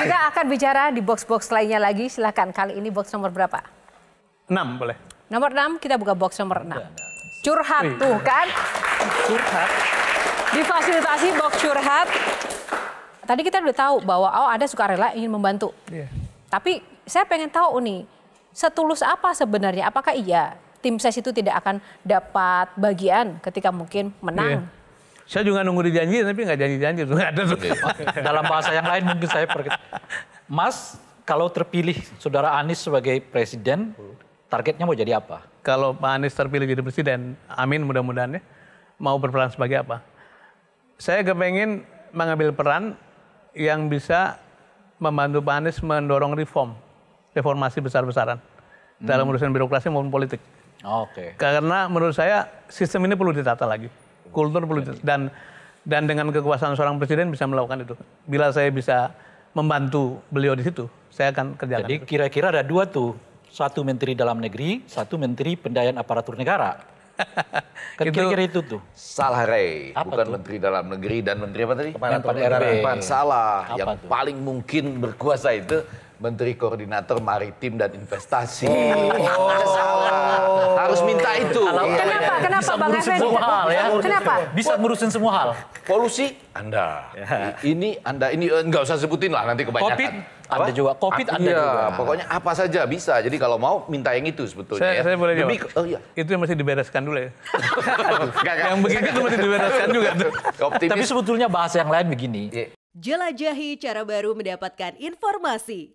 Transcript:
Kita akan bicara di box-box lainnya lagi. Silahkan kali ini box nomor berapa? 6 boleh. Nomor 6 kita buka box nomor 6. Curhat Wih. tuh kan. Curhat. Difasilitasi box curhat. Tadi kita udah tahu bahwa oh ada sukarela ingin membantu. Yeah. Tapi saya pengen tahu nih, setulus apa sebenarnya? Apakah iya tim ses itu tidak akan dapat bagian ketika mungkin menang? Yeah saya juga nunggu dijanji tapi nggak janji-janji Dalam bahasa yang lain mungkin saya pergi. Mas, kalau terpilih saudara Anies sebagai presiden, targetnya mau jadi apa? Kalau Pak Anies terpilih jadi presiden, amin mudah-mudahan ya, mau berperan sebagai apa? Saya kepengen mengambil peran yang bisa membantu Pak Anies mendorong reform, reformasi besar-besaran dalam hmm. urusan birokrasi maupun politik. Oke. Okay. Karena menurut saya sistem ini perlu ditata lagi kultur politik dan dan dengan kekuasaan seorang presiden bisa melakukan itu. Bila saya bisa membantu beliau di situ, saya akan kerjakan. Jadi kira-kira ada dua tuh, satu menteri dalam negeri, satu menteri pendayaan aparatur negara. Kan kira-kira itu, tuh. Salah Rey, apa bukan tuh? menteri dalam negeri dan menteri apa tadi? Kepala daerah. Salah, apa yang tuh? paling mungkin berkuasa itu Menteri Koordinator Maritim dan Investasi. Oh. oh. Harus minta itu. Iya, kenapa? Ya. kenapa? Bisa Kenapa Bang Effendi? Semua ya. Kenapa? Bisa ngurusin semua hal. Polusi Anda. Ya. Ini Anda ini enggak eh, usah sebutin lah nanti kebanyakan. Covid apa? Anda juga, Covid ah, Anda iya, juga. Pokoknya apa saja bisa. Jadi kalau mau minta yang itu sebetulnya. Saya, ya. saya boleh Demi, oh, iya. Itu yang masih dibereskan dulu ya. gak, gak. Yang begitu itu masih dibereskan juga. Optimis. Tapi sebetulnya bahasa yang lain begini. Iya. Jelajahi cara baru mendapatkan informasi.